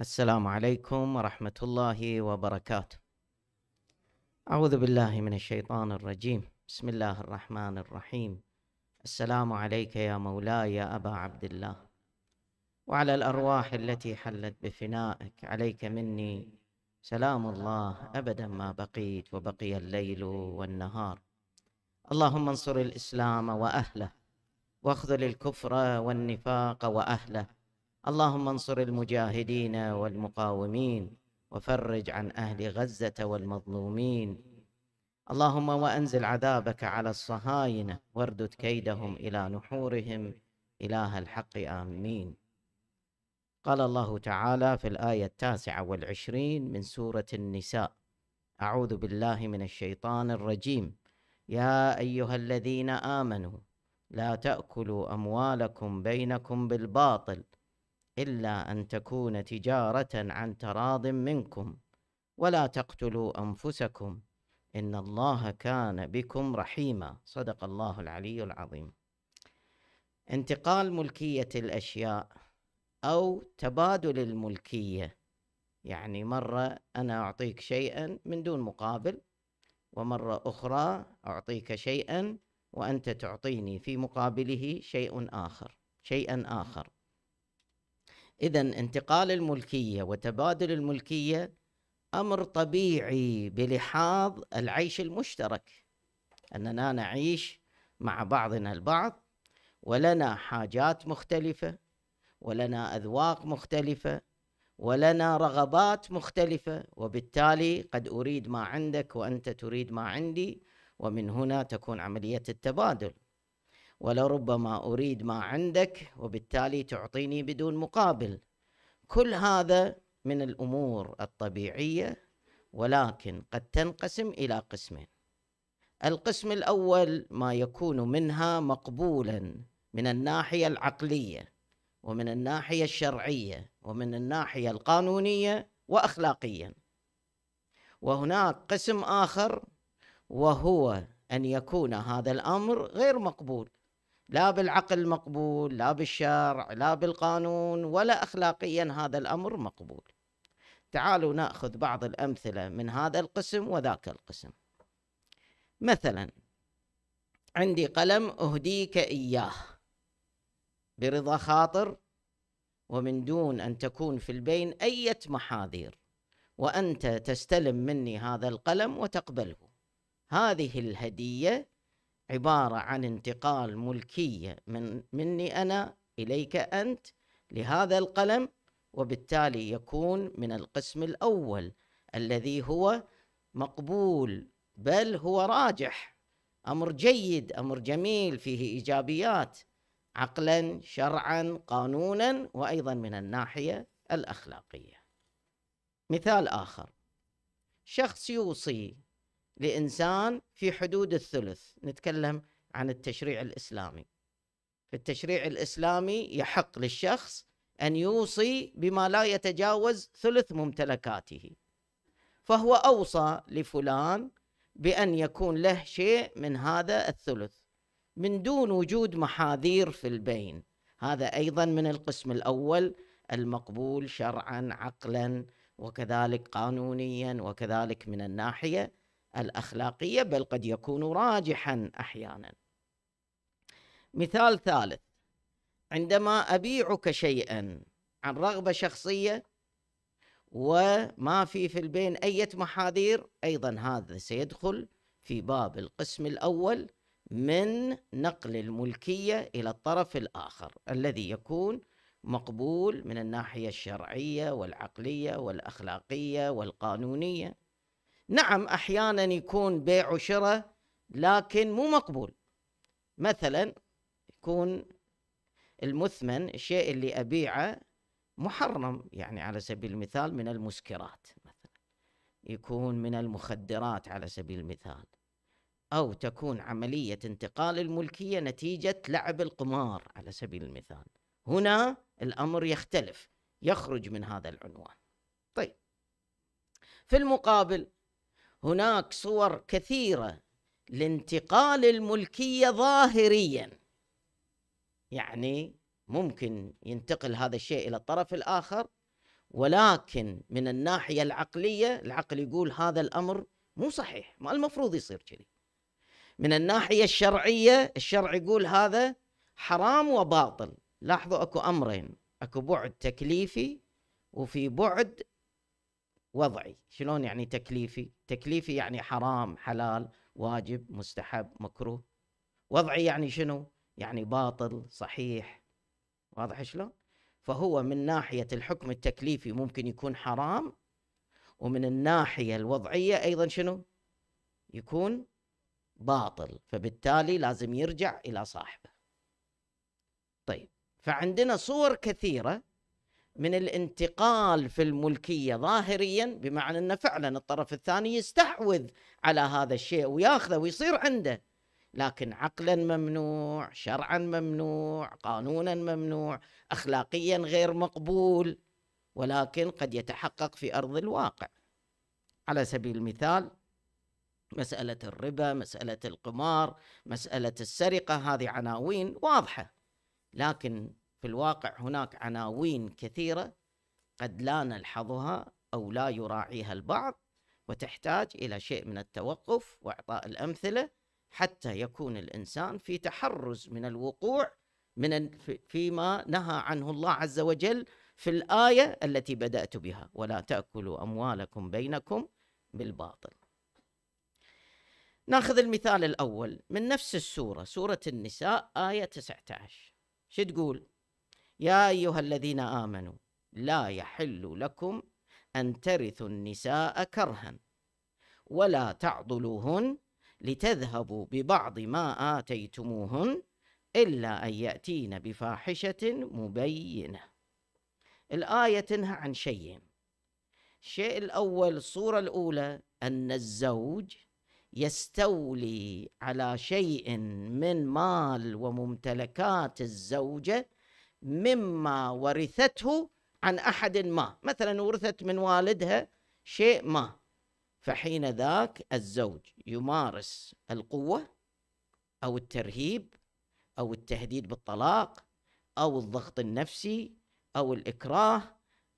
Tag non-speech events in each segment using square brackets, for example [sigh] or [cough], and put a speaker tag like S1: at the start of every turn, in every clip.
S1: السلام عليكم ورحمة الله وبركاته. أعوذ بالله من الشيطان الرجيم، بسم الله الرحمن الرحيم. السلام عليك يا مولاي يا أبا عبد الله. وعلى الأرواح التي حلت بفنائك عليك مني سلام الله أبدا ما بقيت وبقي الليل والنهار. اللهم انصر الإسلام وأهله، واخذل الكفر والنفاق وأهله. اللهم انصر المجاهدين والمقاومين وفرج عن اهل غزه والمظلومين اللهم وانزل عذابك على الصهاينه واردد كيدهم الى نحورهم اله الحق امين قال الله تعالى في الايه التاسعه والعشرين من سوره النساء اعوذ بالله من الشيطان الرجيم يا ايها الذين امنوا لا تاكلوا اموالكم بينكم بالباطل إلا أن تكون تجارة عن تراض منكم ولا تقتلوا أنفسكم إن الله كان بكم رحيما صدق الله العلي العظيم انتقال ملكية الأشياء أو تبادل الملكية يعني مرة أنا أعطيك شيئا من دون مقابل ومرة أخرى أعطيك شيئا وأنت تعطيني في مقابله شيء آخر شيئا آخر إذا انتقال الملكية وتبادل الملكية أمر طبيعي بلحاظ العيش المشترك أننا نعيش مع بعضنا البعض ولنا حاجات مختلفة ولنا أذواق مختلفة ولنا رغبات مختلفة وبالتالي قد أريد ما عندك وأنت تريد ما عندي ومن هنا تكون عملية التبادل ولربما أريد ما عندك وبالتالي تعطيني بدون مقابل كل هذا من الأمور الطبيعية ولكن قد تنقسم إلى قسمين القسم الأول ما يكون منها مقبولا من الناحية العقلية ومن الناحية الشرعية ومن الناحية القانونية وأخلاقيا وهناك قسم آخر وهو أن يكون هذا الأمر غير مقبول لا بالعقل مقبول لا بالشرع لا بالقانون ولا اخلاقيا هذا الامر مقبول تعالوا ناخذ بعض الامثله من هذا القسم وذاك القسم مثلا عندي قلم اهديك اياه برضا خاطر ومن دون ان تكون في البين اية محاذير وانت تستلم مني هذا القلم وتقبله هذه الهديه عبارة عن انتقال ملكية من مني أنا إليك أنت لهذا القلم وبالتالي يكون من القسم الأول الذي هو مقبول بل هو راجح أمر جيد أمر جميل فيه إيجابيات عقلا شرعا قانونا وأيضا من الناحية الأخلاقية مثال آخر شخص يوصي لإنسان في حدود الثلث نتكلم عن التشريع الإسلامي في التشريع الإسلامي يحق للشخص أن يوصي بما لا يتجاوز ثلث ممتلكاته فهو أوصى لفلان بأن يكون له شيء من هذا الثلث من دون وجود محاذير في البين هذا أيضا من القسم الأول المقبول شرعا عقلا وكذلك قانونيا وكذلك من الناحية الاخلاقيه بل قد يكون راجحا احيانا مثال ثالث عندما ابيعك شيئا عن رغبه شخصيه وما في في البين اي محاذير ايضا هذا سيدخل في باب القسم الاول من نقل الملكيه الى الطرف الاخر الذي يكون مقبول من الناحيه الشرعيه والعقليه والاخلاقيه والقانونيه نعم احيانا يكون بيع وشراء لكن مو مقبول مثلا يكون المثمن الشيء اللي ابيعه محرم يعني على سبيل المثال من المسكرات مثلا يكون من المخدرات على سبيل المثال او تكون عمليه انتقال الملكيه نتيجه لعب القمار على سبيل المثال هنا الامر يختلف يخرج من هذا العنوان طيب في المقابل هناك صور كثيرة لانتقال الملكية ظاهريا يعني ممكن ينتقل هذا الشيء إلى الطرف الآخر ولكن من الناحية العقلية العقل يقول هذا الأمر مو صحيح ما المفروض يصير كذي من الناحية الشرعية الشرع يقول هذا حرام وباطل لاحظوا أكو أمرين أكو بعد تكليفي وفي بعد وضعي شلون يعني تكليفي تكليفي يعني حرام حلال واجب مستحب مكروه وضعي يعني شنو يعني باطل صحيح واضح شلون فهو من ناحية الحكم التكليفي ممكن يكون حرام ومن الناحية الوضعية أيضا شنو يكون باطل فبالتالي لازم يرجع إلى صاحبه طيب فعندنا صور كثيرة من الانتقال في الملكيه ظاهريا بمعنى ان فعلا الطرف الثاني يستحوذ على هذا الشيء وياخذه ويصير عنده لكن عقلا ممنوع شرعا ممنوع قانونا ممنوع اخلاقيا غير مقبول ولكن قد يتحقق في ارض الواقع على سبيل المثال مساله الربا مساله القمار مساله السرقه هذه عناوين واضحه لكن في الواقع هناك عناوين كثيرة قد لا نلحظها أو لا يراعيها البعض وتحتاج إلى شيء من التوقف وإعطاء الأمثلة حتى يكون الإنسان في تحرز من الوقوع من فيما نهى عنه الله عز وجل في الآية التي بدأت بها ولا تأكلوا أموالكم بينكم بالباطل ناخذ المثال الأول من نفس السورة سورة النساء آية 19 شو تقول يا أيها الذين آمنوا لا يحل لكم أن ترثوا النساء كرها ولا تعضلوهن لتذهبوا ببعض ما آتيتموهن إلا أن يأتين بفاحشة مبينة الآية تنهى عن شيئين الشيء الأول الصورة الأولى أن الزوج يستولي على شيء من مال وممتلكات الزوجة مما ورثته عن أحد ما مثلا ورثت من والدها شيء ما فحين ذاك الزوج يمارس القوة أو الترهيب أو التهديد بالطلاق أو الضغط النفسي أو الإكراه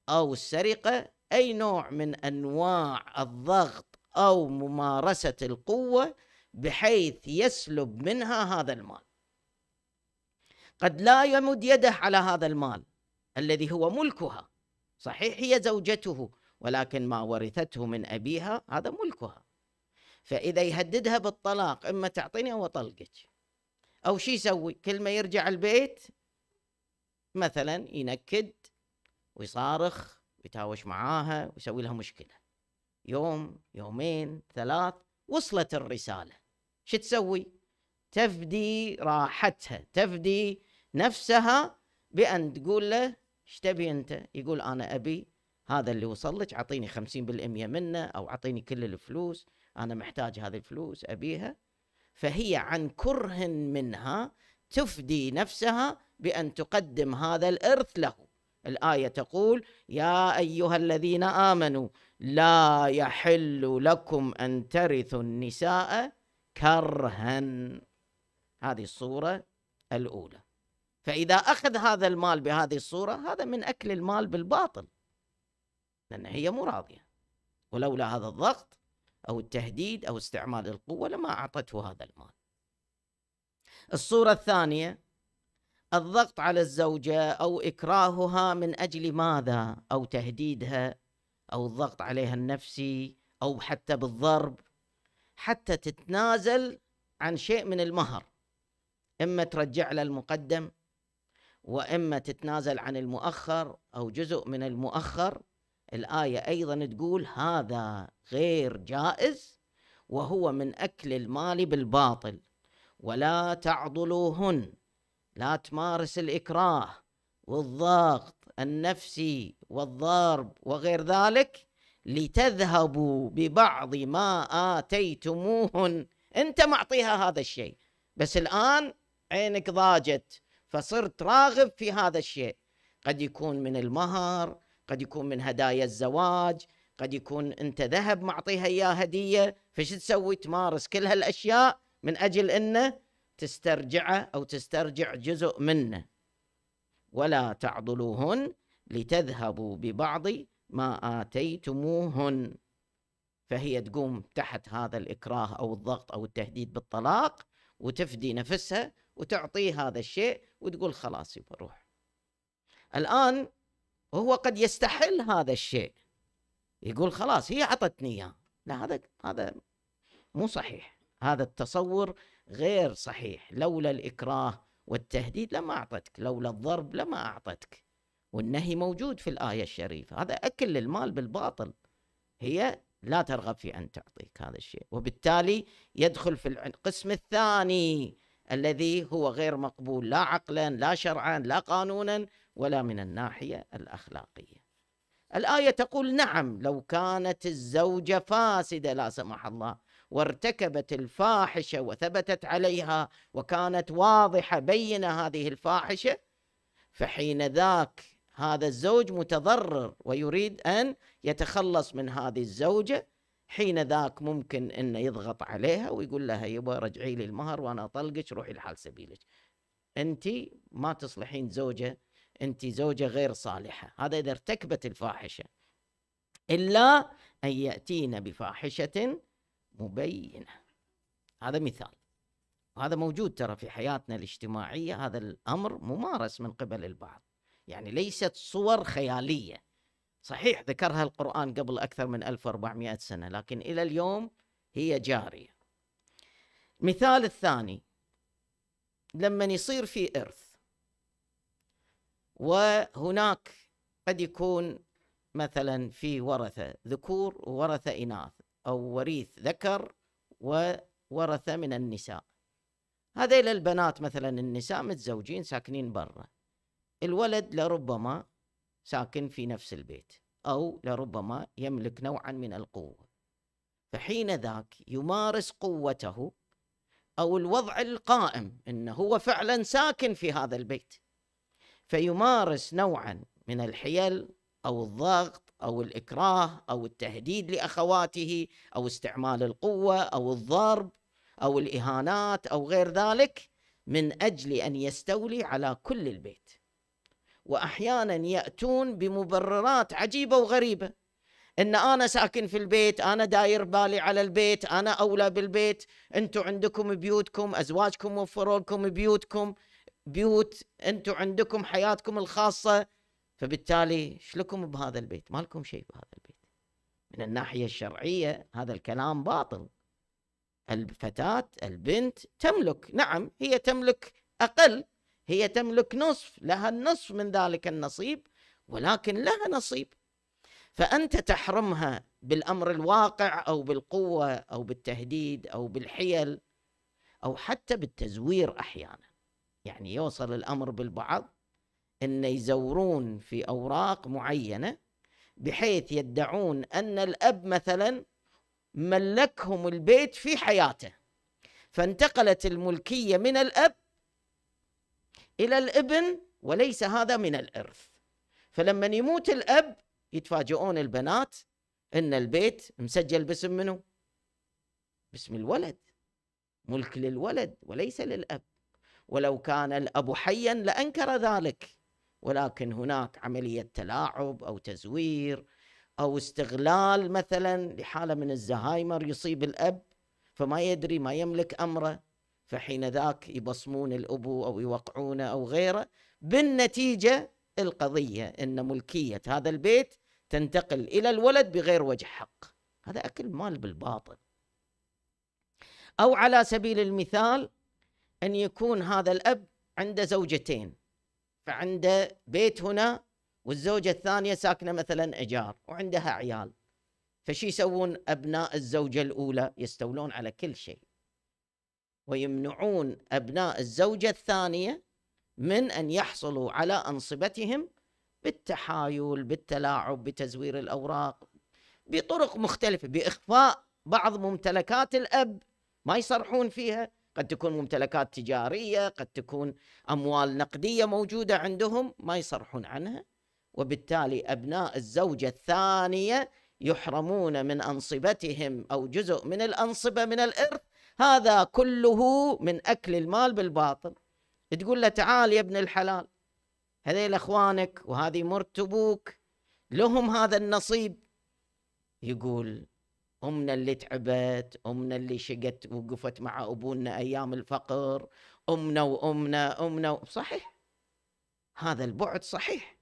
S1: أو السرقة أي نوع من أنواع الضغط أو ممارسة القوة بحيث يسلب منها هذا المال قد لا يمد يده على هذا المال الذي هو ملكها صحيح هي زوجته ولكن ما ورثته من أبيها هذا ملكها فإذا يهددها بالطلاق إما تعطيني أو أطلقك أو شو يسوي كل ما يرجع البيت مثلا ينكد ويصارخ ويتهاوش معاها ويسوي لها مشكلة يوم يومين ثلاث وصلت الرسالة شو تسوي تفدي راحتها تفدي نفسها بأن تقول له ايش تبي أنت؟ يقول أنا أبي هذا اللي وصل لك أعطيني 50% منه أو أعطيني كل الفلوس أنا محتاج هذه الفلوس أبيها فهي عن كره منها تفدي نفسها بأن تقدم هذا الإرث له الآية تقول يا أيها الذين آمنوا لا يحل لكم أن ترثوا النساء كرها هذه الصورة الأولى فإذا أخذ هذا المال بهذه الصورة هذا من أكل المال بالباطل لأن هي مو راضية ولولا هذا الضغط أو التهديد أو استعمال القوة لما أعطته هذا المال الصورة الثانية الضغط على الزوجة أو إكراهها من أجل ماذا أو تهديدها أو الضغط عليها النفسي أو حتى بالضرب حتى تتنازل عن شيء من المهر إما ترجع له المقدم واما تتنازل عن المؤخر او جزء من المؤخر الايه ايضا تقول هذا غير جائز وهو من اكل المال بالباطل ولا تعضلوهن لا تمارس الاكراه والضغط النفسي والضرب وغير ذلك لتذهبوا ببعض ما اتيتموهن انت معطيها هذا الشيء بس الان عينك ضاجت فصرت راغب في هذا الشيء قد يكون من المهر قد يكون من هدايا الزواج قد يكون انت ذهب معطيها اياه هديه فش تسوي تمارس كل هالاشياء من اجل انه تسترجعه او تسترجع جزء منه ولا تعضلوهن لتذهبوا ببعض ما اتيتموهن فهي تقوم تحت هذا الاكراه او الضغط او التهديد بالطلاق وتفدي نفسها وتعطيه هذا الشيء وتقول خلاص بروح الآن هو قد يستحل هذا الشيء يقول خلاص هي عطتني اياه لا هذا هذا مو صحيح هذا التصور غير صحيح لولا الإكراه والتهديد لما أعطتك لولا الضرب لما أعطتك والنهي موجود في الآية الشريفة هذا أكل المال بالباطل هي لا ترغب في أن تعطيك هذا الشيء وبالتالي يدخل في القسم الثاني الذي هو غير مقبول لا عقلا لا شرعا لا قانونا ولا من الناحيه الاخلاقيه. الايه تقول نعم لو كانت الزوجه فاسده لا سمح الله وارتكبت الفاحشه وثبتت عليها وكانت واضحه بينه هذه الفاحشه فحين ذاك هذا الزوج متضرر ويريد ان يتخلص من هذه الزوجه حين ذاك ممكن انه يضغط عليها ويقول لها يبا رجعي لي المهر وانا اطلقك روحي لحال سبيلك انت ما تصلحين زوجه انت زوجه غير صالحه هذا اذا ارتكبت الفاحشه الا ان ياتينا بفاحشه مبينه هذا مثال وهذا موجود ترى في حياتنا الاجتماعيه هذا الامر ممارس من قبل البعض يعني ليست صور خياليه صحيح ذكرها القرآن قبل أكثر من 1400 سنة لكن إلى اليوم هي جارية المثال الثاني لما يصير في إرث وهناك قد يكون مثلا في ورثة ذكور وورثة إناث أو وريث ذكر وورثة من النساء هذيل البنات مثلا النساء متزوجين ساكنين برا الولد لربما ساكن في نفس البيت أو لربما يملك نوعا من القوة فحين ذاك يمارس قوته أو الوضع القائم أنه هو فعلا ساكن في هذا البيت فيمارس نوعا من الحيل أو الضغط أو الإكراه أو التهديد لأخواته أو استعمال القوة أو الضرب أو الإهانات أو غير ذلك من أجل أن يستولي على كل البيت واحيانا ياتون بمبررات عجيبه وغريبه ان انا ساكن في البيت انا داير بالي على البيت انا اولى بالبيت انتم عندكم بيوتكم ازواجكم وفروا لكم بيوتكم بيوت انتم عندكم حياتكم الخاصه فبالتالي شلكم بهذا البيت ما لكم شيء بهذا البيت من الناحيه الشرعيه هذا الكلام باطل الفتاه البنت تملك نعم هي تملك اقل هي تملك نصف لها النصف من ذلك النصيب ولكن لها نصيب فانت تحرمها بالامر الواقع او بالقوه او بالتهديد او بالحيل او حتى بالتزوير احيانا يعني يوصل الامر بالبعض ان يزورون في اوراق معينه بحيث يدعون ان الاب مثلا ملكهم البيت في حياته فانتقلت الملكيه من الاب إلى الابن وليس هذا من الإرث فلما يموت الأب يتفاجئون البنات أن البيت مسجل باسم منه باسم الولد ملك للولد وليس للأب ولو كان الأب حيا لأنكر ذلك ولكن هناك عملية تلاعب أو تزوير أو استغلال مثلا لحالة من الزهايمر يصيب الأب فما يدري ما يملك أمره فحين ذاك يبصمون الأبو أو يوقعونه أو غيره بالنتيجة القضية أن ملكية هذا البيت تنتقل إلى الولد بغير وجه حق هذا أكل مال بالباطل أو على سبيل المثال أن يكون هذا الأب عنده زوجتين فعنده بيت هنا والزوجة الثانية ساكنة مثلا إيجار وعندها عيال فشي يسوون أبناء الزوجة الأولى يستولون على كل شيء ويمنعون أبناء الزوجة الثانية من أن يحصلوا على أنصبتهم بالتحايل بالتلاعب بتزوير الأوراق بطرق مختلفة بإخفاء بعض ممتلكات الأب ما يصرحون فيها قد تكون ممتلكات تجارية قد تكون أموال نقدية موجودة عندهم ما يصرحون عنها وبالتالي أبناء الزوجة الثانية يحرمون من أنصبتهم أو جزء من الأنصبة من الإرث هذا كله من أكل المال بالباطل تقول له تعال يا ابن الحلال هذيل اخوانك وهذه مرت ابوك لهم هذا النصيب يقول امنا اللي تعبت امنا اللي شقت وقفت مع ابونا ايام الفقر امنا وامنا امنا و... صحيح هذا البعد صحيح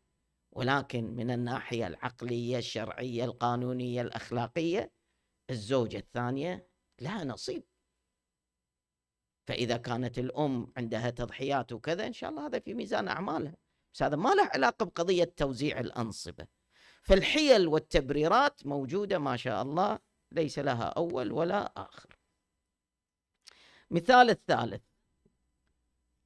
S1: ولكن من الناحيه العقليه الشرعيه القانونيه الاخلاقيه الزوجه الثانيه لها نصيب فاذا كانت الام عندها تضحيات وكذا ان شاء الله هذا في ميزان اعمالها بس هذا ما له علاقه بقضيه توزيع الانصبه فالحيل والتبريرات موجوده ما شاء الله ليس لها اول ولا اخر مثال الثالث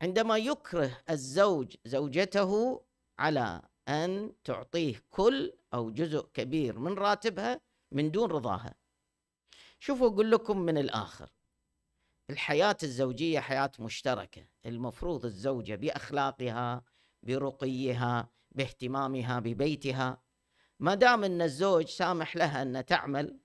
S1: عندما يكره الزوج زوجته على ان تعطيه كل او جزء كبير من راتبها من دون رضاها شوفوا اقول لكم من الاخر الحياة الزوجية حياة مشتركة المفروض الزوجة بأخلاقها برقيها باهتمامها ببيتها ما دام أن الزوج سامح لها أن تعمل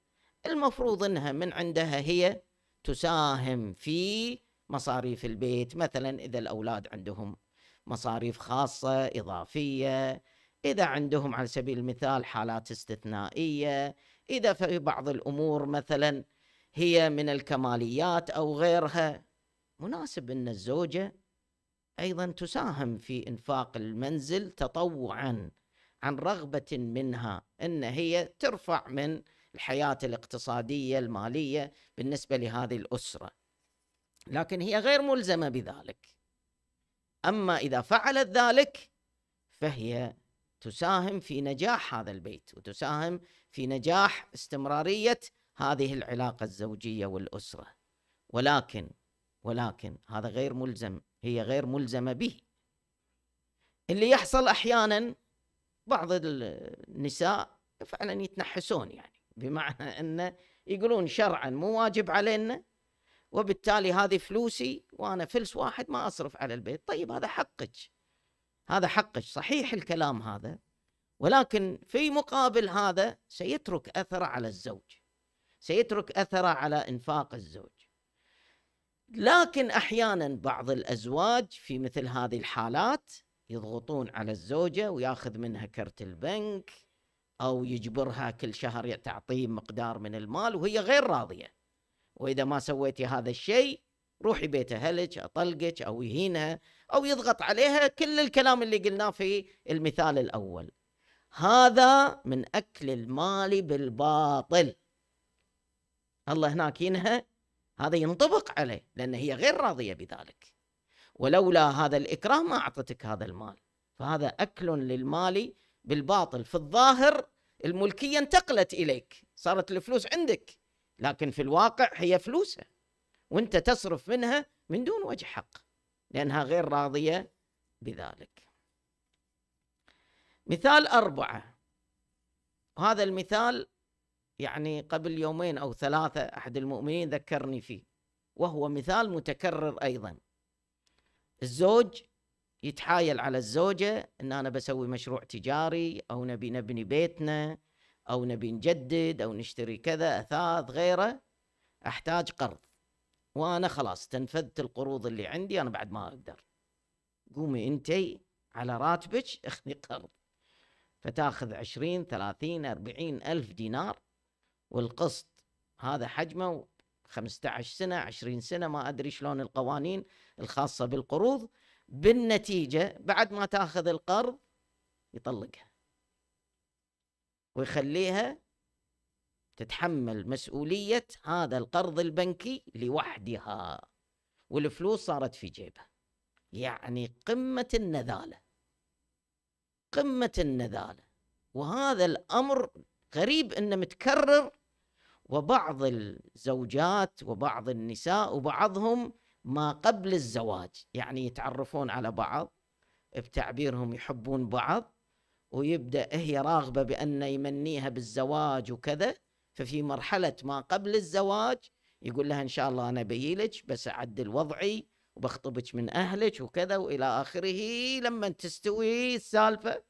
S1: المفروض أنها من عندها هي تساهم في مصاريف البيت مثلا إذا الأولاد عندهم مصاريف خاصة إضافية إذا عندهم على سبيل المثال حالات استثنائية إذا في بعض الأمور مثلا هي من الكماليات او غيرها مناسب ان الزوجه ايضا تساهم في انفاق المنزل تطوعا عن رغبه منها ان هي ترفع من الحياه الاقتصاديه الماليه بالنسبه لهذه الاسره لكن هي غير ملزمه بذلك اما اذا فعلت ذلك فهي تساهم في نجاح هذا البيت وتساهم في نجاح استمراريه هذه العلاقة الزوجية والأسرة ولكن ولكن هذا غير ملزم هي غير ملزمة به اللي يحصل أحيانا بعض النساء فعلا يتنحسون يعني بمعنى أنه يقولون شرعا مو واجب علينا وبالتالي هذه فلوسي وأنا فلس واحد ما أصرف على البيت طيب هذا حقك هذا حقك صحيح الكلام هذا ولكن في مقابل هذا سيترك أثر على الزوج سيترك اثره على انفاق الزوج لكن احيانا بعض الازواج في مثل هذه الحالات يضغطون على الزوجه وياخذ منها كرت البنك او يجبرها كل شهر تعطيه مقدار من المال وهي غير راضيه واذا ما سويتي هذا الشيء روحي بيت اهلك اطلقك او يهينها او يضغط عليها كل الكلام اللي قلناه في المثال الاول هذا من اكل المال بالباطل الله هناك ينهى هذا ينطبق عليه لأن هي غير راضية بذلك ولولا هذا الإكراه ما أعطتك هذا المال فهذا أكل للمال بالباطل في الظاهر الملكية انتقلت إليك صارت الفلوس عندك لكن في الواقع هي فلوسه وانت تصرف منها من دون وجه حق لأنها غير راضية بذلك مثال أربعة وهذا المثال يعني قبل يومين أو ثلاثة أحد المؤمنين ذكرني فيه وهو مثال متكرر أيضا الزوج يتحايل على الزوجة أن أنا بسوي مشروع تجاري أو نبي نبني بيتنا أو نبي نجدد أو نشتري كذا أثاث غيره أحتاج قرض وأنا خلاص تنفذت القروض اللي عندي أنا بعد ما أقدر قومي أنتي على راتبك اخذي قرض فتاخذ عشرين ثلاثين أربعين ألف دينار والقسط هذا حجمه 15 سنة 20 سنة ما أدري شلون القوانين الخاصة بالقروض بالنتيجة بعد ما تاخذ القرض يطلقها ويخليها تتحمل مسؤولية هذا القرض البنكي لوحدها والفلوس صارت في جيبه يعني قمة النذالة قمة النذالة وهذا الأمر غريب انه متكرر وبعض الزوجات وبعض النساء وبعضهم ما قبل الزواج يعني يتعرفون على بعض بتعبيرهم يحبون بعض ويبدا هي راغبه بان يمنيها بالزواج وكذا ففي مرحله ما قبل الزواج يقول لها ان شاء الله انا بيلك بس اعدل وضعي وبخطبك من اهلك وكذا والى اخره لما تستوي السالفه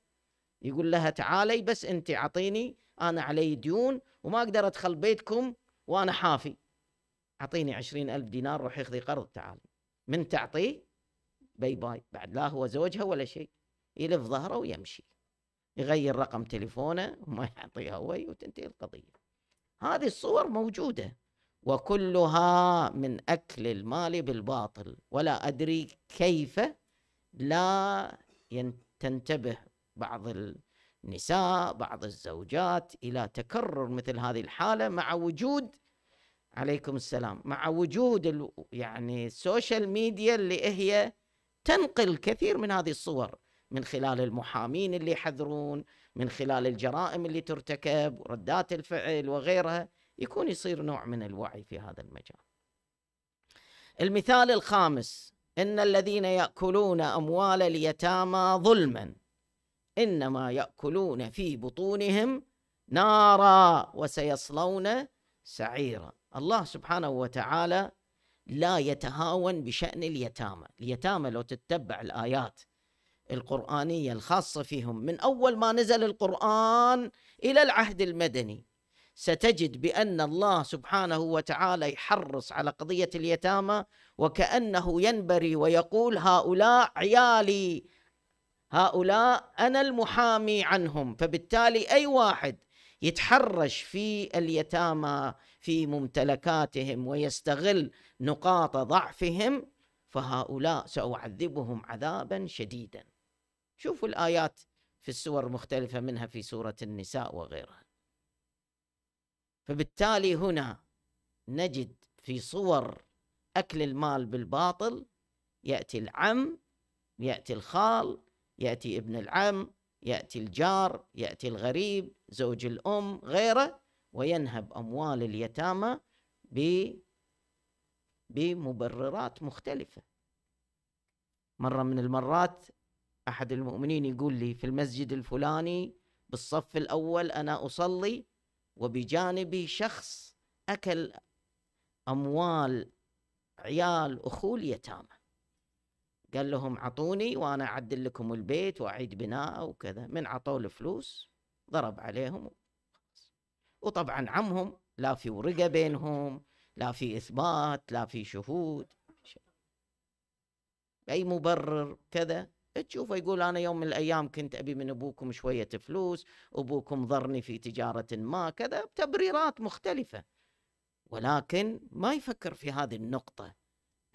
S1: يقول لها تعالي بس انت اعطيني أنا علي ديون وما أقدر أدخل بيتكم وأنا حافي أعطيني عشرين ألف دينار روح يخذي قرض تعال من تعطيه باي باي بعد لا هو زوجها ولا شيء يلف ظهره ويمشي يغير رقم تليفونه وما يعطيها هو وتنتهي القضية هذه الصور موجودة وكلها من أكل المال بالباطل ولا أدري كيف لا تنتبه بعض نساء بعض الزوجات الى تكرر مثل هذه الحاله مع وجود عليكم السلام مع وجود يعني السوشيال ميديا اللي هي تنقل كثير من هذه الصور من خلال المحامين اللي يحذرون من خلال الجرائم اللي ترتكب ردات الفعل وغيرها يكون يصير نوع من الوعي في هذا المجال المثال الخامس ان الذين ياكلون اموال اليتامى ظلما إنما يأكلون في بطونهم نارا وسيصلون سعيرا الله سبحانه وتعالى لا يتهاون بشأن اليتامى اليتامى لو تتبع الآيات القرآنية الخاصة فيهم من أول ما نزل القرآن إلى العهد المدني ستجد بأن الله سبحانه وتعالى يحرص على قضية اليتامى وكأنه ينبري ويقول هؤلاء عيالي هؤلاء أنا المحامي عنهم فبالتالي أي واحد يتحرش في اليتامى في ممتلكاتهم ويستغل نقاط ضعفهم فهؤلاء سأعذبهم عذابا شديدا شوفوا الآيات في السور المختلفة منها في سورة النساء وغيرها فبالتالي هنا نجد في صور أكل المال بالباطل يأتي العم يأتي الخال يأتي ابن العم يأتي الجار يأتي الغريب زوج الأم غيره وينهب أموال اليتامى بمبررات مختلفة مرة من المرات أحد المؤمنين يقول لي في المسجد الفلاني بالصف الأول أنا أصلي وبجانبي شخص أكل أموال عيال أخوه اليتامى قال لهم عطوني وانا اعدل لكم البيت واعيد بناءه وكذا من عطوه الفلوس ضرب عليهم وطبعا عمهم لا في ورقه بينهم لا في اثبات لا في شهود اي مبرر كذا تشوفه يقول انا يوم من الايام كنت ابي من ابوكم شويه فلوس ابوكم ضرني في تجاره ما كذا بتبريرات مختلفه ولكن ما يفكر في هذه النقطه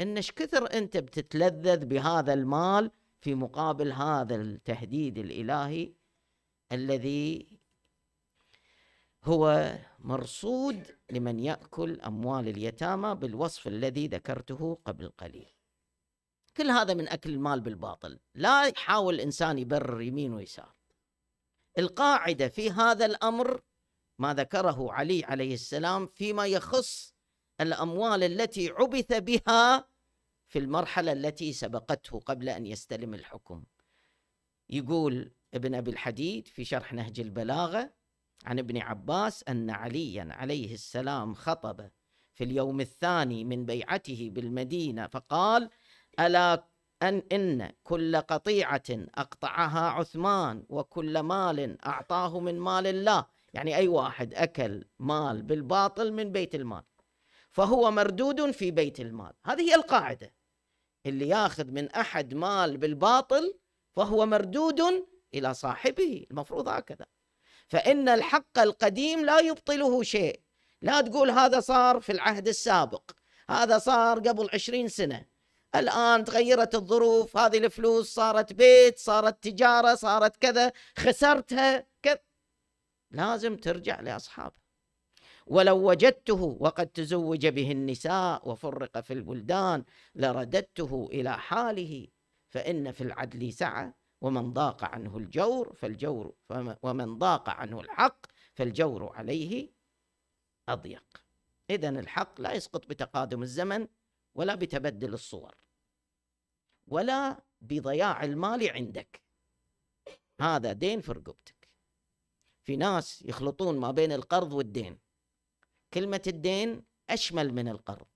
S1: انش كثر انت بتتلذذ بهذا المال في مقابل هذا التهديد الالهي الذي هو مرصود لمن ياكل اموال اليتامى بالوصف الذي ذكرته قبل قليل كل هذا من اكل المال بالباطل لا يحاول الانسان يبرر يمين ويسار القاعده في هذا الامر ما ذكره علي عليه السلام فيما يخص الاموال التي عبث بها في المرحلة التي سبقته قبل أن يستلم الحكم يقول ابن أبي الحديد في شرح نهج البلاغة عن ابن عباس أن عليا عليه السلام خطب في اليوم الثاني من بيعته بالمدينة فقال ألا أن إن كل قطيعة أقطعها عثمان وكل مال أعطاه من مال الله يعني أي واحد أكل مال بالباطل من بيت المال فهو مردود في بيت المال هذه هي القاعدة اللي ياخذ من احد مال بالباطل فهو مردود الى صاحبه المفروض هكذا فان الحق القديم لا يبطله شيء لا تقول هذا صار في العهد السابق هذا صار قبل عشرين سنة الآن تغيرت الظروف هذه الفلوس صارت بيت صارت تجارة صارت كذا خسرتها كذا لازم ترجع لاصحابها ولو وجدته وقد تزوج به النساء وفرق في البلدان لرددته الى حاله فان في العدل سعه ومن ضاق عنه الجور فالجور ومن ضاق عنه الحق فالجور عليه اضيق اذا الحق لا يسقط بتقادم الزمن ولا بتبدل الصور ولا بضياع المال عندك هذا دين في رقبتك في ناس يخلطون ما بين القرض والدين كلمة الدين أشمل من القرض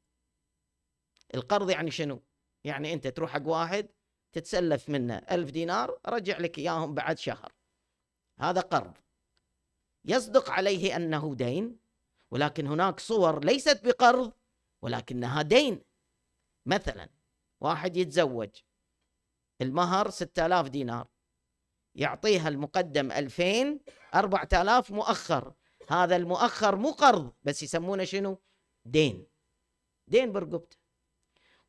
S1: القرض يعني شنو؟ يعني أنت تروح حق واحد تتسلف منه ألف دينار رجع لك إياهم بعد شهر هذا قرض يصدق عليه أنه دين ولكن هناك صور ليست بقرض ولكنها دين مثلا واحد يتزوج المهر 6000 دينار يعطيها المقدم 2000 4000 مؤخر هذا المؤخر مو قرض بس يسمونه شنو دين دين برقبته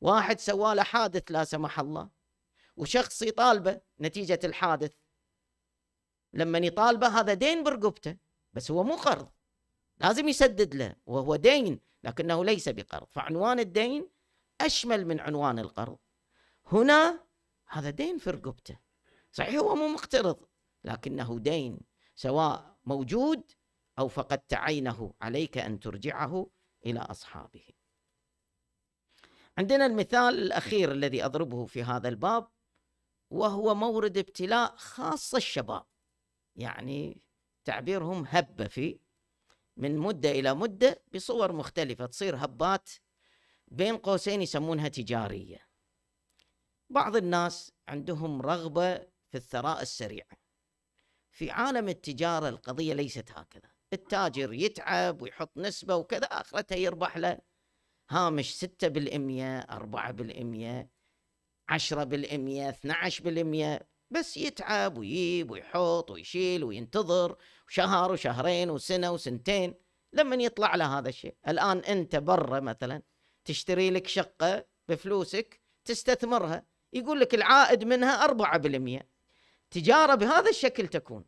S1: واحد سوى له حادث لا سمح الله وشخص يطالبه نتيجة الحادث لما يطالبه هذا دين برقبته بس هو مو قرض لازم يسدد له وهو دين لكنه ليس بقرض فعنوان الدين أشمل من عنوان القرض هنا هذا دين في رقبته صحيح هو مو مقترض لكنه دين سواء موجود أو فقدت عينه عليك أن ترجعه إلى أصحابه عندنا المثال الأخير الذي أضربه في هذا الباب وهو مورد ابتلاء خاص الشباب يعني تعبيرهم هبة فيه من مدة إلى مدة بصور مختلفة تصير هبات بين قوسين يسمونها تجارية بعض الناس عندهم رغبة في الثراء السريع في عالم التجارة القضية ليست هكذا التاجر يتعب ويحط نسبة وكذا آخرته يربح له هامش ستة بالإمية أربعة بالإمية عشرة بالإمية اثناش بالإمية بس يتعب ويجيب ويحط ويشيل وينتظر شهر وشهرين وسنة وسنتين لما يطلع له هذا الشيء الآن أنت برا مثلا تشتري لك شقة بفلوسك تستثمرها يقول لك العائد منها أربعة بالمئة تجارة بهذا الشكل تكون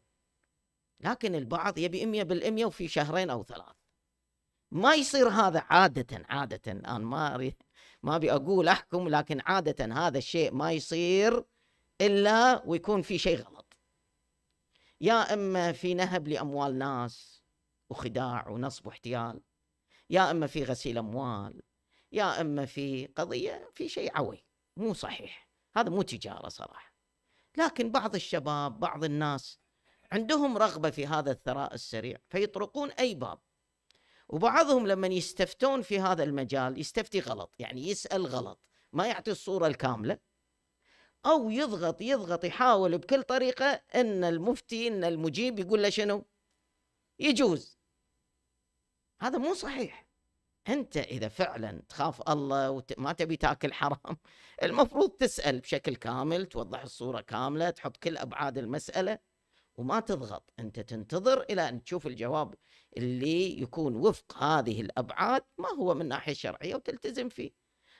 S1: لكن البعض يبي 100 بالأمية وفي شهرين أو ثلاث ما يصير هذا عادة عادة أنا ما أريد ما أبي أقول أحكم لكن عادة هذا الشيء ما يصير إلا ويكون في شيء غلط يا إما في نهب لأموال ناس وخداع ونصب واحتيال يا إما في غسيل أموال يا إما في قضية في شيء عوي مو صحيح هذا مو تجارة صراحة لكن بعض الشباب بعض الناس عندهم رغبة في هذا الثراء السريع فيطرقون أي باب وبعضهم لما يستفتون في هذا المجال يستفتي غلط يعني يسأل غلط ما يعطي الصورة الكاملة أو يضغط يضغط يحاول بكل طريقة أن المفتي أن المجيب يقول له شنو يجوز هذا مو صحيح أنت إذا فعلا تخاف الله وما تبي تاكل حرام [laughs] المفروض تسأل بشكل كامل توضح الصورة كاملة تحط كل أبعاد المسألة وما تضغط انت تنتظر الى ان تشوف الجواب اللي يكون وفق هذه الابعاد ما هو من ناحيه شرعيه وتلتزم فيه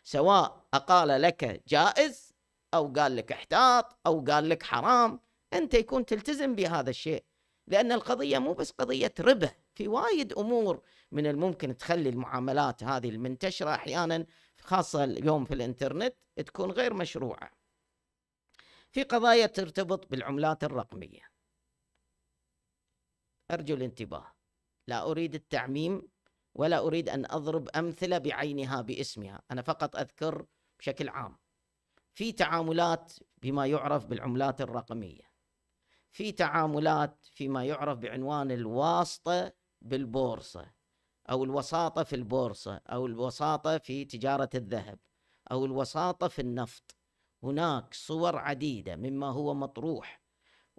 S1: سواء اقال لك جائز او قال لك احتاط او قال لك حرام انت يكون تلتزم بهذا الشيء لان القضيه مو بس قضيه ربا في وايد امور من الممكن تخلي المعاملات هذه المنتشره احيانا خاصه اليوم في الانترنت تكون غير مشروعه في قضايا ترتبط بالعملات الرقميه أرجو الانتباه لا أريد التعميم ولا أريد أن أضرب أمثلة بعينها باسمها أنا فقط أذكر بشكل عام في تعاملات بما يعرف بالعملات الرقمية في تعاملات فيما يعرف بعنوان الواسطة بالبورصة أو الوساطة في البورصة أو الوساطة في تجارة الذهب أو الوساطة في النفط هناك صور عديدة مما هو مطروح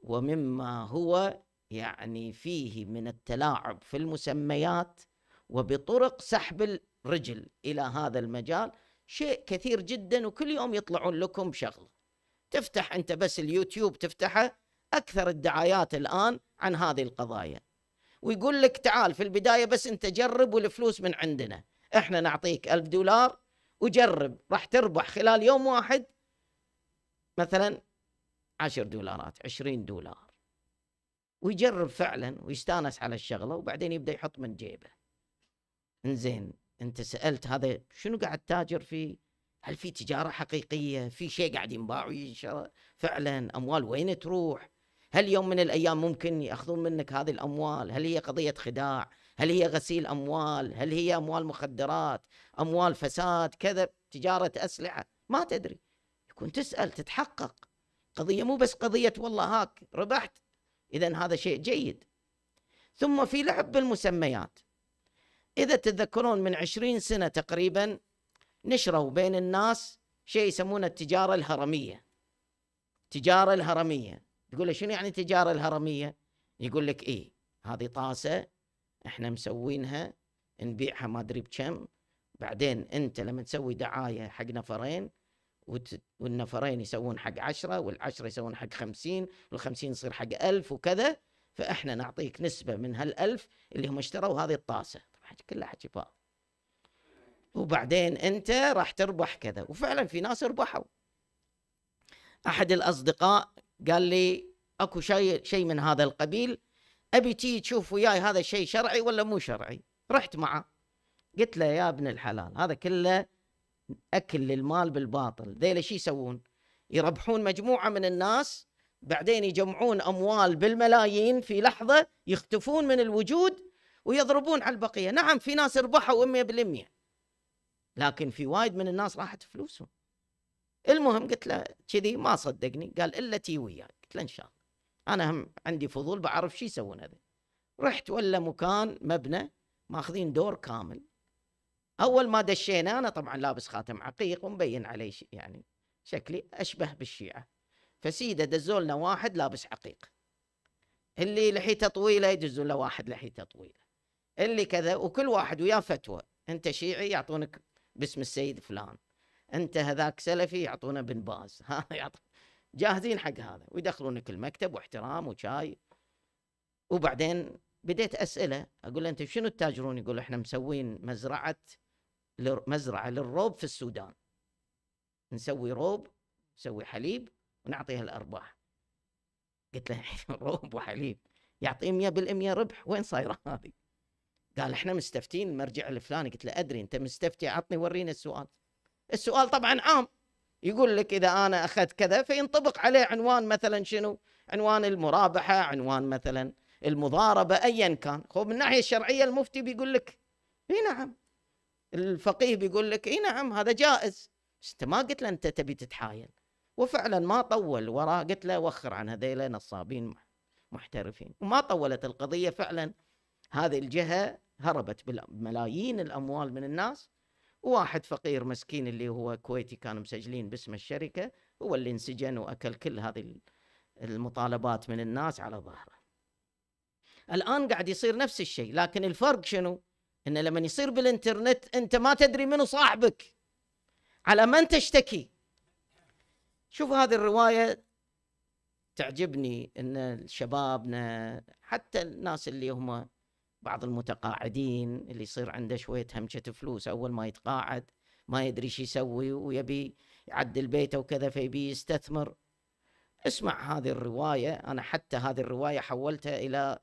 S1: ومما هو يعني فيه من التلاعب في المسميات وبطرق سحب الرجل الى هذا المجال شيء كثير جدا وكل يوم يطلعون لكم شغله تفتح انت بس اليوتيوب تفتحه اكثر الدعايات الان عن هذه القضايا ويقول لك تعال في البدايه بس انت جرب والفلوس من عندنا احنا نعطيك ألف دولار وجرب راح تربح خلال يوم واحد مثلا عشر دولارات عشرين دولار ويجرب فعلا ويستانس على الشغله وبعدين يبدا يحط من جيبه انزين انت سالت هذا شنو قاعد تاجر فيه هل في تجاره حقيقيه في شيء قاعد ينباع وينشر فعلا اموال وين تروح هل يوم من الايام ممكن ياخذون منك هذه الاموال هل هي قضيه خداع هل هي غسيل اموال هل هي اموال مخدرات اموال فساد كذا تجاره اسلحه ما تدري يكون تسال تتحقق قضيه مو بس قضيه والله هاك ربحت إذا هذا شيء جيد ثم في لعب بالمسميات إذا تتذكرون من عشرين سنة تقريبا نشروا بين الناس شيء يسمونه التجارة الهرمية التجارة الهرمية تقول له شنو يعني التجارة الهرمية يقول لك إيه هذه طاسة احنا مسوينها نبيعها ما أدري بكم بعدين أنت لما تسوي دعاية حق نفرين وت... والنفرين يسوون حق عشرة والعشرة يسوون حق خمسين والخمسين يصير حق ألف وكذا فإحنا نعطيك نسبة من هالألف اللي هم اشتروا هذه الطاسة طبعا كلها حكي فاضي وبعدين أنت راح تربح كذا وفعلا في ناس ربحوا أحد الأصدقاء قال لي أكو شيء شيء من هذا القبيل أبي تي تشوف وياي هذا الشيء شرعي ولا مو شرعي رحت معه قلت له يا ابن الحلال هذا كله أكل للمال بالباطل ذيلا شو يسوون يربحون مجموعة من الناس بعدين يجمعون أموال بالملايين في لحظة يختفون من الوجود ويضربون على البقية نعم في ناس ربحوا 100% لكن في وايد من الناس راحت فلوسهم المهم قلت له كذي ما صدقني قال إلا تي وياي قلت له إن شاء الله أنا هم عندي فضول بعرف شو يسوون هذا رحت ولا مكان مبنى ماخذين دور كامل اول ما دشينا انا طبعا لابس خاتم عقيق ومبين علي يعني شكلي اشبه بالشيعه فسيده دزولنا واحد لابس عقيق اللي لحيته طويله يدزوا له واحد لحيته طويله اللي كذا وكل واحد وياه فتوى انت شيعي يعطونك باسم السيد فلان انت هذاك سلفي يعطونه بن باز [laughs] ها يعطون جاهزين حق هذا ويدخلونك المكتب واحترام وشاي وبعدين بديت اساله اقول له انتم شنو التاجرون يقول احنا مسوين مزرعه مزرعة للروب في السودان نسوي روب نسوي حليب ونعطيها الأرباح قلت له [laughs] روب وحليب يعطيه 100% ربح وين صايرة هذه قال احنا مستفتين المرجع الفلاني قلت له أدري أنت مستفتي عطني ورينا السؤال السؤال طبعا عام يقول لك إذا أنا أخذت كذا فينطبق عليه عنوان مثلا شنو عنوان المرابحة عنوان مثلا المضاربة أيا كان خب من الناحية الشرعية المفتي بيقول لك اي نعم الفقيه بيقول لك اي نعم هذا جائز بس انت ما قلت له انت تبي تتحايل وفعلا ما طول وراه قلت له وخر عن هذيلا نصابين محترفين وما طولت القضيه فعلا هذه الجهه هربت بملايين الاموال من الناس وواحد فقير مسكين اللي هو كويتي كانوا مسجلين باسم الشركه هو اللي انسجن واكل كل هذه المطالبات من الناس على ظهره. الان قاعد يصير نفس الشيء لكن الفرق شنو؟ ان لما يصير بالانترنت انت ما تدري منو صاحبك على من تشتكي شوف هذه الروايه تعجبني ان شبابنا حتى الناس اللي هم بعض المتقاعدين اللي يصير عنده شويه همشه فلوس اول ما يتقاعد ما يدري شو يسوي ويبي يعدل بيته وكذا فيبي يستثمر اسمع هذه الروايه انا حتى هذه الروايه حولتها الى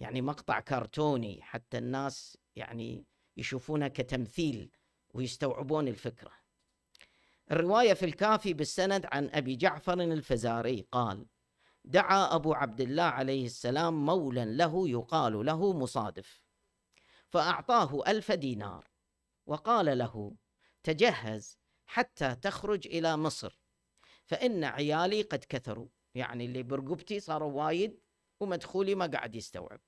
S1: يعني مقطع كرتوني حتى الناس يعني يشوفونها كتمثيل ويستوعبون الفكرة الرواية في الكافي بالسند عن أبي جعفر الفزاري قال دعا أبو عبد الله عليه السلام مولا له يقال له مصادف فأعطاه ألف دينار وقال له تجهز حتى تخرج إلى مصر فإن عيالي قد كثروا يعني اللي برقبتي صاروا وايد ومدخولي ما قاعد يستوعب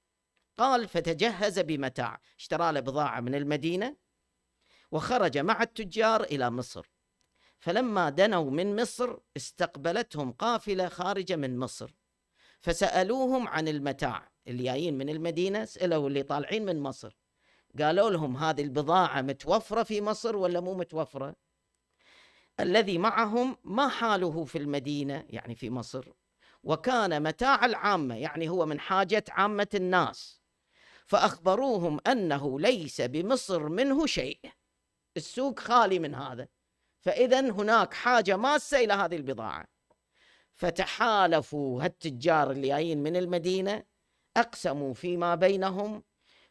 S1: قال فتجهز بمتاع اشترى له بضاعة من المدينة وخرج مع التجار إلى مصر فلما دنوا من مصر استقبلتهم قافلة خارجة من مصر فسألوهم عن المتاع اللي جايين من المدينة سألوا اللي طالعين من مصر قالوا لهم هذه البضاعة متوفرة في مصر ولا مو متوفرة الذي معهم ما حاله في المدينة يعني في مصر وكان متاع العامة يعني هو من حاجة عامة الناس فأخبروهم أنه ليس بمصر منه شيء السوق خالي من هذا فإذا هناك حاجة ماسة إلى هذه البضاعة فتحالفوا هالتجار اللي جايين من المدينة أقسموا فيما بينهم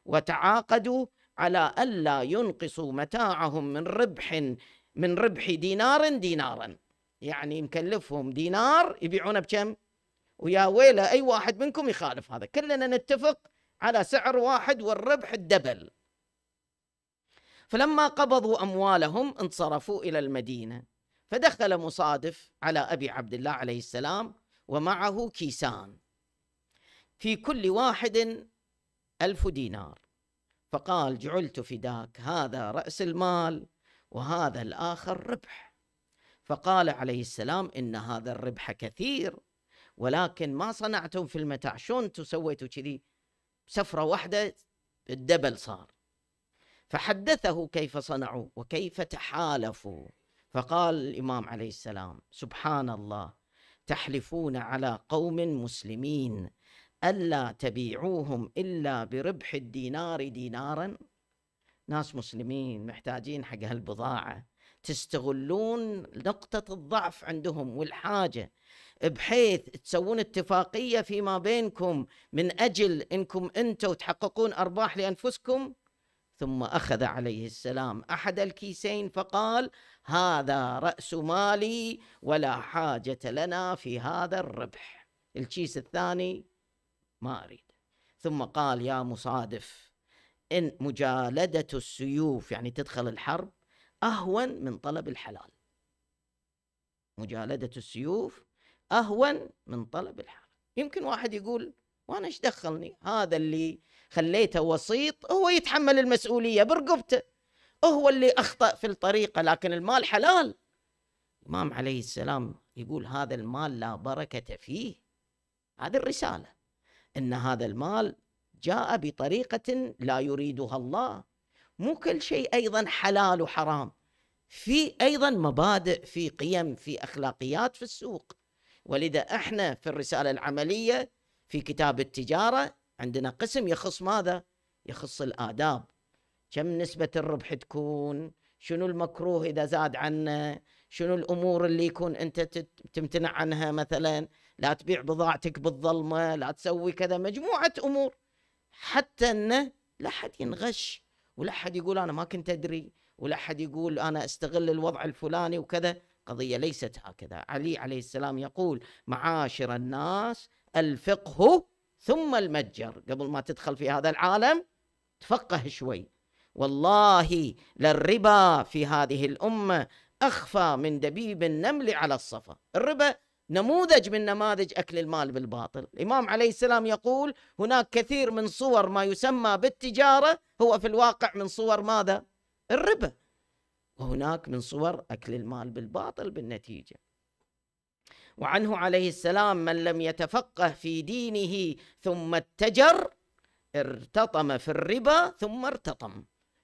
S1: وتعاقدوا على ألا ينقصوا متاعهم من ربح من ربح دينار دينارا يعني مكلفهم دينار يبيعونه بكم ويا ويله أي واحد منكم يخالف هذا كلنا نتفق على سعر واحد والربح الدبل فلما قبضوا أموالهم انصرفوا إلى المدينة فدخل مصادف على أبي عبد الله عليه السلام ومعه كيسان في كل واحد ألف دينار فقال جعلت فداك هذا رأس المال وهذا الآخر ربح فقال عليه السلام إن هذا الربح كثير ولكن ما صنعتم في المتاع شلون سويتوا كذي سفرة واحدة الدبل صار فحدثه كيف صنعوا وكيف تحالفوا فقال الإمام عليه السلام سبحان الله تحلفون على قوم مسلمين ألا تبيعوهم إلا بربح الدينار دينارا ناس مسلمين محتاجين حق هالبضاعة تستغلون نقطة الضعف عندهم والحاجة بحيث تسوون اتفاقية فيما بينكم من أجل أنكم أنتم تحققون أرباح لأنفسكم ثم أخذ عليه السلام أحد الكيسين فقال هذا رأس مالي ولا حاجة لنا في هذا الربح الكيس الثاني ما أريد ثم قال يا مصادف إن مجالدة السيوف يعني تدخل الحرب أهون من طلب الحلال مجالدة السيوف أهون من طلب الحرام يمكن واحد يقول وأنا إيش دخلني هذا اللي خليته وسيط هو يتحمل المسؤولية برقبته هو اللي أخطأ في الطريقة لكن المال حلال الإمام عليه السلام يقول هذا المال لا بركة فيه هذه الرسالة إن هذا المال جاء بطريقة لا يريدها الله مو كل شيء أيضا حلال وحرام في أيضا مبادئ في قيم في أخلاقيات في السوق ولذا احنا في الرساله العمليه في كتاب التجاره عندنا قسم يخص ماذا؟ يخص الاداب كم نسبه الربح تكون؟ شنو المكروه اذا زاد عنه؟ شنو الامور اللي يكون انت تمتنع عنها مثلا؟ لا تبيع بضاعتك بالظلمه، لا تسوي كذا، مجموعه امور حتى انه لا حد ينغش ولا حد يقول انا ما كنت ادري ولا حد يقول انا استغل الوضع الفلاني وكذا القضية ليست هكذا علي عليه السلام يقول معاشر الناس الفقه ثم المتجر قبل ما تدخل في هذا العالم تفقه شوي والله للربا في هذه الأمة أخفى من دبيب النمل على الصفا الربا نموذج من نماذج أكل المال بالباطل الإمام عليه السلام يقول هناك كثير من صور ما يسمى بالتجارة هو في الواقع من صور ماذا؟ الربا وهناك من صور أكل المال بالباطل بالنتيجة وعنه عليه السلام من لم يتفقه في دينه ثم اتجر ارتطم في الربا ثم ارتطم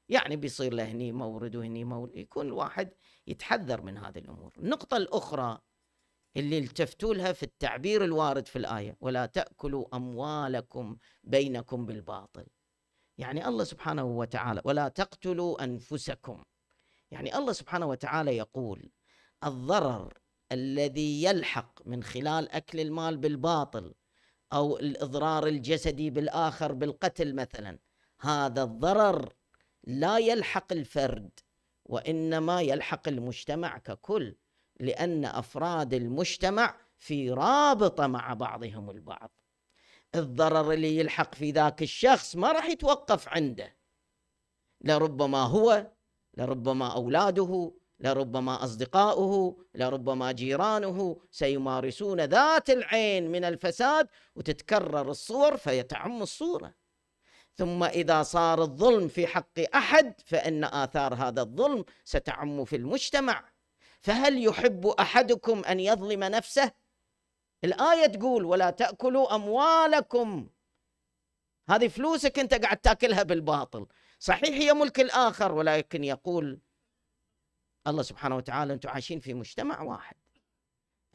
S1: يعني بيصير له هني مورد وهني مورد يكون الواحد يتحذر من هذه الأمور النقطة الأخرى اللي التفتوا لها في التعبير الوارد في الآية ولا تأكلوا أموالكم بينكم بالباطل يعني الله سبحانه وتعالى ولا تقتلوا أنفسكم يعني الله سبحانه وتعالى يقول الضرر الذي يلحق من خلال اكل المال بالباطل او الاضرار الجسدي بالاخر بالقتل مثلا هذا الضرر لا يلحق الفرد وانما يلحق المجتمع ككل لان افراد المجتمع في رابطه مع بعضهم البعض الضرر اللي يلحق في ذاك الشخص ما راح يتوقف عنده لربما هو لربما اولاده لربما اصدقاؤه لربما جيرانه سيمارسون ذات العين من الفساد وتتكرر الصور فيتعم الصوره ثم اذا صار الظلم في حق احد فان اثار هذا الظلم ستعم في المجتمع فهل يحب احدكم ان يظلم نفسه الايه تقول ولا تاكلوا اموالكم هذه فلوسك انت قاعد تاكلها بالباطل صحيح هي ملك الآخر ولكن يقول الله سبحانه وتعالى أنتم عايشين في مجتمع واحد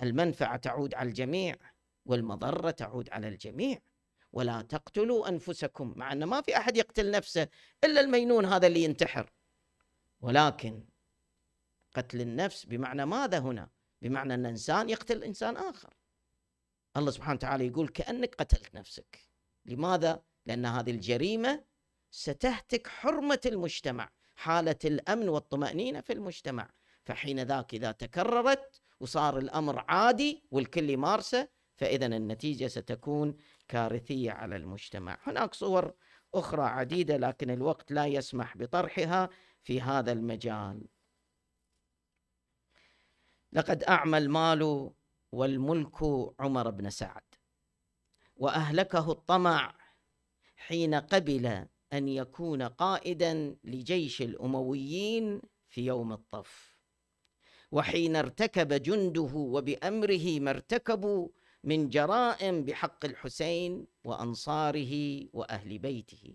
S1: المنفعة تعود على الجميع والمضرة تعود على الجميع ولا تقتلوا أنفسكم مع أن ما في أحد يقتل نفسه إلا المينون هذا اللي ينتحر ولكن قتل النفس بمعنى ماذا هنا بمعنى أن إنسان يقتل إنسان آخر الله سبحانه وتعالى يقول كأنك قتلت نفسك لماذا؟ لأن هذه الجريمة ستهتك حرمة المجتمع حالة الأمن والطمأنينة في المجتمع فحين ذاك إذا تكررت وصار الأمر عادي والكل يمارسه فإذا النتيجة ستكون كارثية على المجتمع هناك صور أخرى عديدة لكن الوقت لا يسمح بطرحها في هذا المجال لقد أعمى المال والملك عمر بن سعد وأهلكه الطمع حين قبل أن يكون قائدا لجيش الأمويين في يوم الطف وحين ارتكب جنده وبأمره ما ارتكبوا من جرائم بحق الحسين وأنصاره وأهل بيته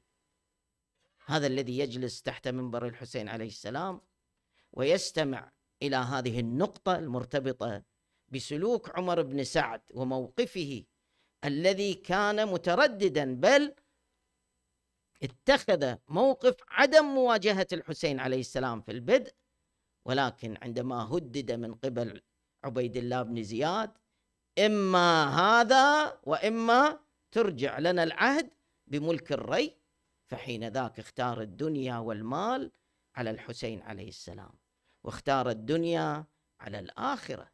S1: هذا الذي يجلس تحت منبر الحسين عليه السلام ويستمع إلى هذه النقطة المرتبطة بسلوك عمر بن سعد وموقفه الذي كان مترددا بل اتخذ موقف عدم مواجهة الحسين عليه السلام في البدء ولكن عندما هدد من قبل عبيد الله بن زياد إما هذا وإما ترجع لنا العهد بملك الري فحين ذاك اختار الدنيا والمال على الحسين عليه السلام واختار الدنيا على الآخرة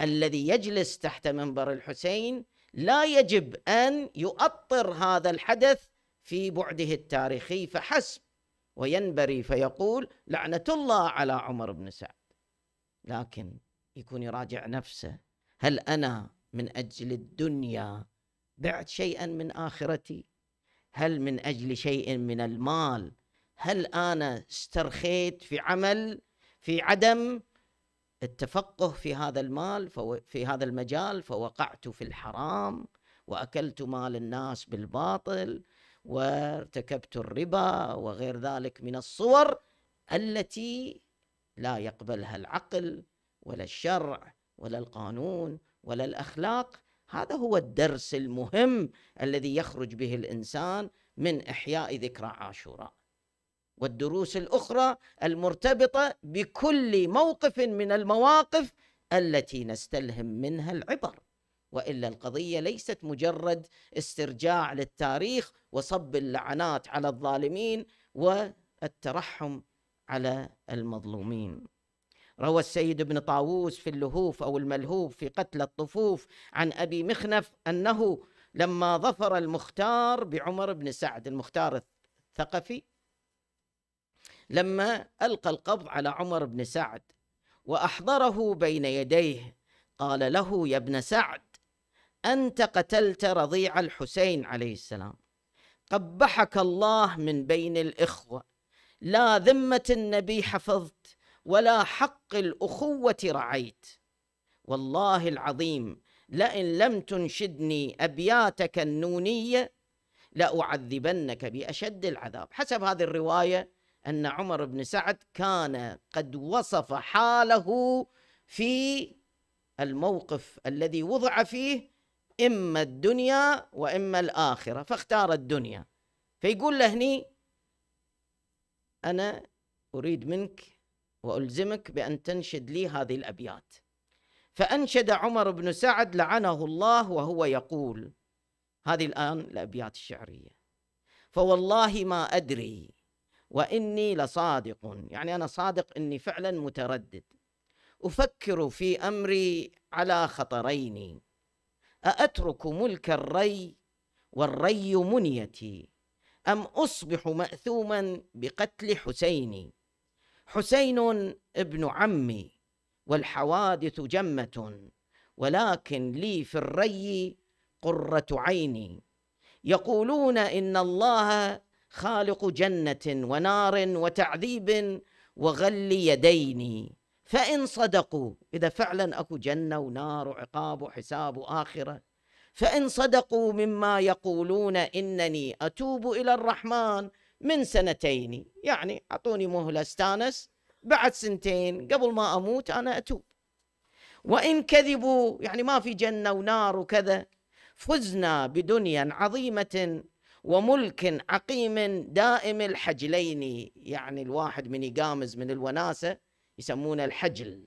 S1: الذي يجلس تحت منبر الحسين لا يجب أن يؤطر هذا الحدث في بعده التاريخي فحسب وينبري فيقول لعنة الله على عمر بن سعد لكن يكون يراجع نفسه هل أنا من أجل الدنيا بعت شيئا من آخرتي هل من أجل شيء من المال هل أنا استرخيت في عمل في عدم التفقه في هذا المال في هذا المجال فوقعت في الحرام وأكلت مال الناس بالباطل وارتكبت الربا وغير ذلك من الصور التي لا يقبلها العقل ولا الشرع ولا القانون ولا الاخلاق هذا هو الدرس المهم الذي يخرج به الانسان من احياء ذكرى عاشوراء والدروس الاخرى المرتبطه بكل موقف من المواقف التي نستلهم منها العبر والا القضيه ليست مجرد استرجاع للتاريخ وصب اللعنات على الظالمين والترحم على المظلومين روى السيد ابن طاووس في اللهوف او الملهوف في قتل الطفوف عن ابي مخنف انه لما ظفر المختار بعمر بن سعد المختار الثقفي لما القى القبض على عمر بن سعد واحضره بين يديه قال له يا ابن سعد أنت قتلت رضيع الحسين عليه السلام قبحك الله من بين الإخوة لا ذمة النبي حفظت ولا حق الأخوة رعيت والله العظيم لئن لم تنشدني أبياتك النونية لأعذبنك بأشد العذاب حسب هذه الرواية أن عمر بن سعد كان قد وصف حاله في الموقف الذي وضع فيه إما الدنيا وإما الآخرة فاختار الدنيا فيقول له هني أنا أريد منك وألزمك بأن تنشد لي هذه الأبيات فأنشد عمر بن سعد لعنه الله وهو يقول هذه الآن الأبيات الشعرية فوالله ما أدري وإني لصادق يعني أنا صادق إني فعلا متردد أفكر في أمري على خطرين أأترك ملك الري والري منيتي أم أصبح مأثوما بقتل حسيني حسين ابن عمي والحوادث جمة ولكن لي في الري قرة عيني يقولون إن الله خالق جنة ونار وتعذيب وغل يديني فإن صدقوا إذا فعلا أكو جنة ونار وعقاب وحساب وآخرة فإن صدقوا مما يقولون إنني أتوب إلى الرحمن من سنتين يعني أعطوني مهلة استانس بعد سنتين قبل ما أموت أنا أتوب وإن كذبوا يعني ما في جنة ونار وكذا فزنا بدنيا عظيمة وملك عقيم دائم الحجلين يعني الواحد من يقامز من الوناسة يسمونه الحجل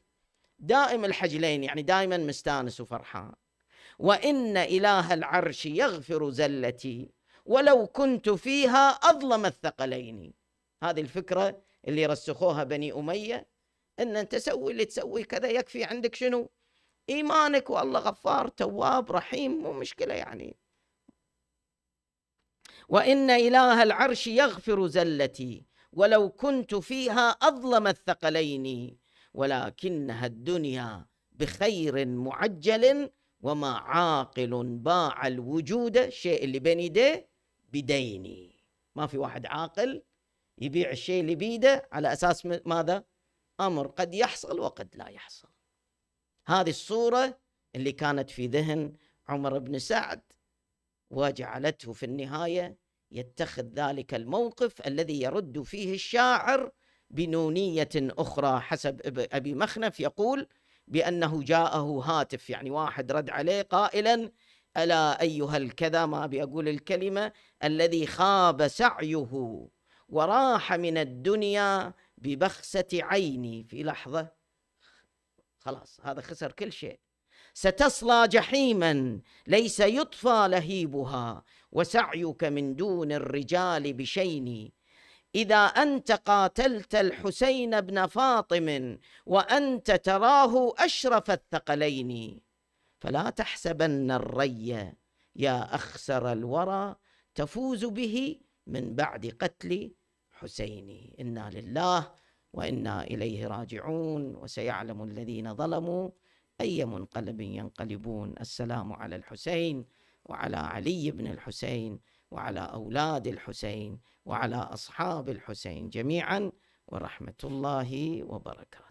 S1: دائم الحجلين يعني دائما مستانس وفرحان وإن إله العرش يغفر زلتي ولو كنت فيها أظلم الثقلين هذه الفكرة اللي رسخوها بني أمية أن أنت سوي اللي تسوي كذا يكفي عندك شنو إيمانك والله غفار تواب رحيم مو مشكلة يعني وإن إله العرش يغفر زلتي ولو كنت فيها أظلم الثقلين ولكنها الدنيا بخير معجل وما عاقل باع الوجود الشيء اللي بين يديه بديني ما في واحد عاقل يبيع الشيء اللي بيده على أساس ماذا أمر قد يحصل وقد لا يحصل هذه الصورة اللي كانت في ذهن عمر بن سعد وجعلته في النهاية يتخذ ذلك الموقف الذي يرد فيه الشاعر بنونية أخرى حسب أبي مخنف يقول بأنه جاءه هاتف يعني واحد رد عليه قائلا ألا أيها الكذا ما بيقول الكلمة الذي خاب سعيه وراح من الدنيا ببخسة عيني في لحظة خلاص هذا خسر كل شيء ستصلى جحيما ليس يطفى لهيبها وسعيك من دون الرجال بشين إذا أنت قاتلت الحسين بن فاطم وأنت تراه أشرف الثقلين فلا تحسبن الري يا أخسر الورى تفوز به من بعد قتل حسين إنا لله وإنا إليه راجعون وسيعلم الذين ظلموا أي منقلب ينقلبون السلام على الحسين وعلى علي بن الحسين وعلى أولاد الحسين وعلى أصحاب الحسين جميعا ورحمة الله وبركاته